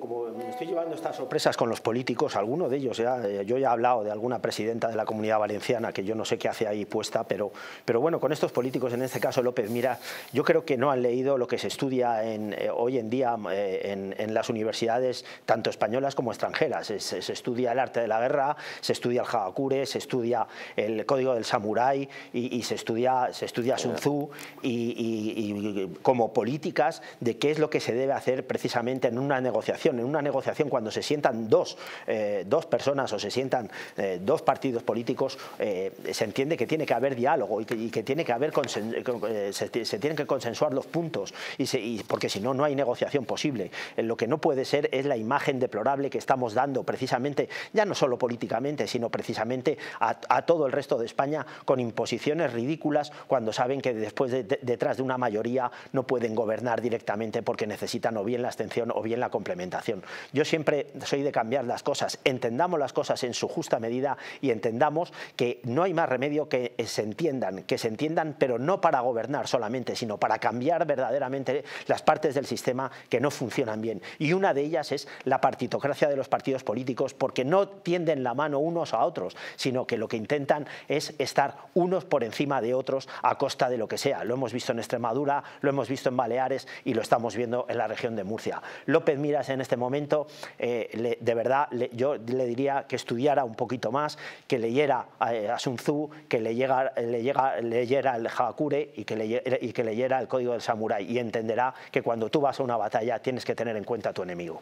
Como me estoy llevando estas sorpresas con los políticos, alguno de ellos, eh, yo ya he hablado de alguna presidenta de la comunidad valenciana que yo no sé qué hace ahí puesta, pero, pero bueno, con estos políticos, en este caso López Mira, yo creo que no han leído lo que se estudia eh, hoy en día eh, en, las universidades, tanto españolas como extranjeras. se, estudia el arte de la guerra, se estudia el Hagakure, se estudia el código del samurái y, se estudia, se estudia Sun Tzu y como políticas de qué es lo que se debe hacer precisamente en una negociación en una negociación cuando se sientan dos, eh, dos personas o se sientan eh, dos partidos políticos, eh, se entiende que tiene que haber diálogo y que, tiene que haber se, tienen que consensuar los puntos y, porque si no, no hay negociación posible. Lo que no puede ser es la imagen deplorable que estamos dando precisamente, ya no solo políticamente, sino precisamente a, todo el resto de España con imposiciones ridículas cuando saben que después detrás de una mayoría no pueden gobernar directamente porque necesitan o bien la abstención o bien la complementación. Yo siempre soy de cambiar las cosas, entendamos las cosas en su justa medida y entendamos que no hay más remedio que se entiendan, que se entiendan pero no para gobernar solamente, sino para cambiar verdaderamente las partes del sistema que no funcionan bien. Y una de ellas es la partitocracia de los partidos políticos porque no tienden la mano unos a otros, sino que lo que intentan es estar unos por encima de otros a costa de lo que sea. Lo hemos visto en Extremadura, lo hemos visto en Baleares y lo estamos viendo en la región de Murcia. López Miras en en este momento, eh, de verdad yo le diría que estudiara un poquito más, que leyera eh, a Sun Tzu, que leyera, el Hakure y que, leyera, y que leyera el Código del Samurái y entenderá que cuando tú vas a una batalla tienes que tener en cuenta a tu enemigo.